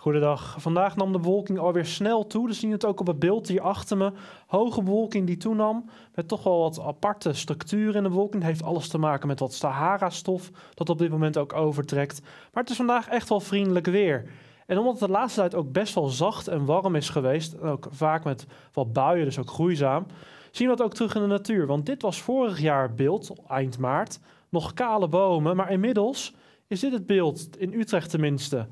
Goedendag. Vandaag nam de bewolking alweer snel toe. We zien het ook op het beeld hier achter me. Hoge bewolking die toenam. Met toch wel wat aparte structuren in de bewolking. Het heeft alles te maken met wat Sahara-stof dat op dit moment ook overtrekt. Maar het is vandaag echt wel vriendelijk weer. En omdat het de laatste tijd ook best wel zacht en warm is geweest, en ook vaak met wat buien, dus ook groeizaam, zien we dat ook terug in de natuur. Want dit was vorig jaar beeld, eind maart, nog kale bomen. Maar inmiddels is dit het beeld, in Utrecht tenminste.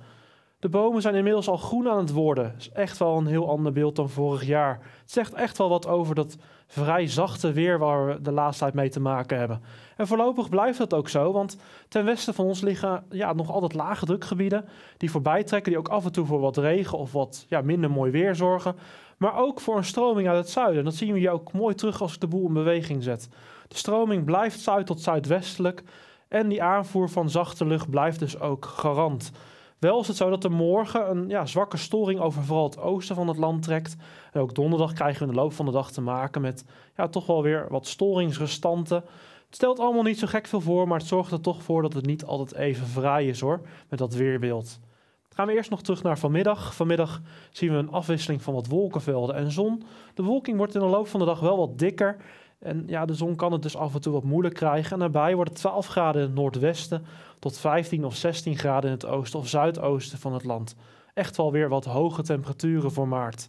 De bomen zijn inmiddels al groen aan het worden. Dat is echt wel een heel ander beeld dan vorig jaar. Het zegt echt wel wat over dat vrij zachte weer waar we de laatste tijd mee te maken hebben. En voorlopig blijft dat ook zo, want ten westen van ons liggen ja, nog altijd lage drukgebieden die voorbij trekken, die ook af en toe voor wat regen of wat ja, minder mooi weer zorgen. Maar ook voor een stroming uit het zuiden. Dat zien we hier ook mooi terug als ik de boel in beweging zet. De stroming blijft zuid tot zuidwestelijk en die aanvoer van zachte lucht blijft dus ook garant. Wel is het zo dat er morgen een ja, zwakke storing over vooral het oosten van het land trekt. En ook donderdag krijgen we in de loop van de dag te maken met ja, toch wel weer wat storingsrestanten. Het stelt allemaal niet zo gek veel voor, maar het zorgt er toch voor dat het niet altijd even vrij is hoor, met dat weerbeeld. Gaan we eerst nog terug naar vanmiddag. Vanmiddag zien we een afwisseling van wat wolkenvelden en zon. De wolking wordt in de loop van de dag wel wat dikker. En ja, de zon kan het dus af en toe wat moeilijk krijgen. En daarbij wordt het 12 graden in het noordwesten tot 15 of 16 graden in het oosten of zuidoosten van het land. Echt wel weer wat hoge temperaturen voor maart.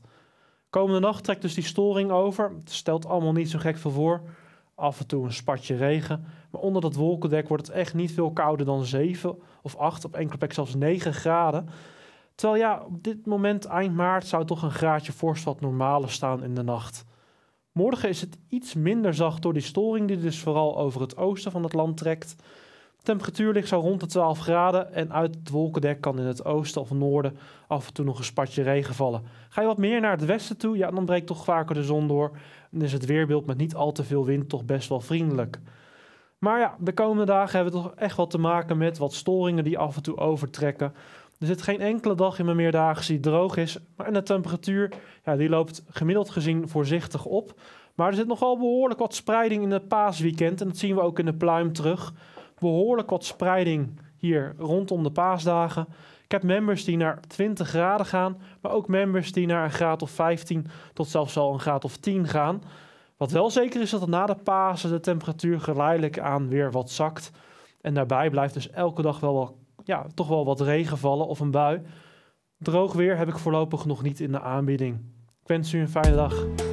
Komende nacht trekt dus die storing over. Het stelt allemaal niet zo gek veel voor. Af en toe een spatje regen. Maar onder dat wolkendek wordt het echt niet veel kouder dan 7 of 8, op enkele plek zelfs 9 graden. Terwijl ja, op dit moment eind maart zou toch een graadje vorst wat normale staan in de nacht. Morgen is het iets minder zacht door die storing die dus vooral over het oosten van het land trekt. temperatuur ligt zo rond de 12 graden en uit het wolkendek kan in het oosten of noorden af en toe nog een spatje regen vallen. Ga je wat meer naar het westen toe, ja, dan breekt toch vaker de zon door en is het weerbeeld met niet al te veel wind toch best wel vriendelijk. Maar ja, de komende dagen hebben we toch echt wel te maken met wat storingen die af en toe overtrekken. Er zit geen enkele dag in mijn meerdaagse die droog is. Maar de temperatuur ja, die loopt gemiddeld gezien voorzichtig op. Maar er zit nogal behoorlijk wat spreiding in het paasweekend. En dat zien we ook in de pluim terug. Behoorlijk wat spreiding hier rondom de paasdagen. Ik heb members die naar 20 graden gaan. Maar ook members die naar een graad of 15 tot zelfs al een graad of 10 gaan. Wat wel zeker is dat na de Pasen de temperatuur geleidelijk aan weer wat zakt. En daarbij blijft dus elke dag wel wel ja, toch wel wat regen vallen of een bui. Droog weer heb ik voorlopig nog niet in de aanbieding. Ik wens u een fijne dag.